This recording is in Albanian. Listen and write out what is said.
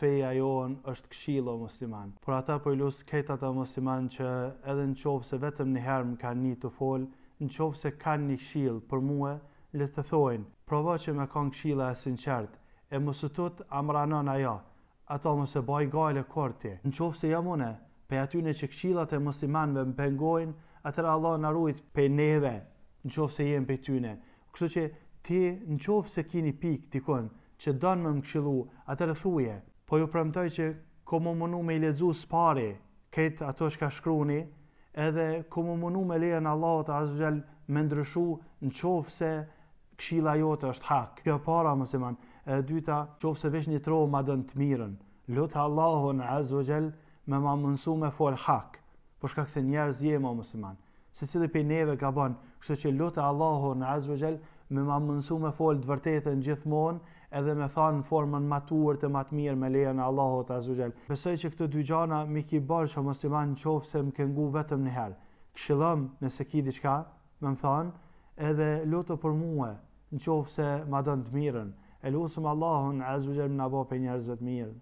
feja jonë është këshilo musliman. Por ata po i lusë këtë ata musliman që edhe në qovë se vetëm një herë më kanë një të folë, në qovë se kanë një këshilë për muë, le të thojnë, provo që me kanë këshila e sinqertë, e mësëtut amranon ajo, ato mos e baj gajle korti. Në qovë se jam une, pe atyne që këshilat e muslimanve më pengojnë, atër Allah në rujt pe neve, në qovë se jem pe tyne. Kështu që ti në qovë se kini pik të që donë me më këshilu, atër e thuje, po ju premtoj që ku më mënu me i ledzu së pari, këtë ato shka shkruni, edhe ku më mënu me lejën Allah të azhjel me ndryshu në qofë se këshila jote është hak. Kjo para, mësiman, e dyta, qofë se vesh një trojë ma dënë të mirën, lutë Allah të azhjel me ma mënsu me fol hak, po shka këse njerë zjema, mësiman, se cili pe neve ka banë, kështë që lutë Allah të azhjel me ma mënsu me folë vërtetën gjithmonë, edhe me thanë në formën matur të matmir me leja në Allahu të Besoj që këtë dy gjana mi ki bërë që mos të manë në qofë se më këngu vetëm njëherë. herë. Këshillëm nëse ki diqka me më thanë edhe lutë për muë në qofë se ma dënë të mirën. E lusëm Allahun azugjel në bo për njerëzve të mirë.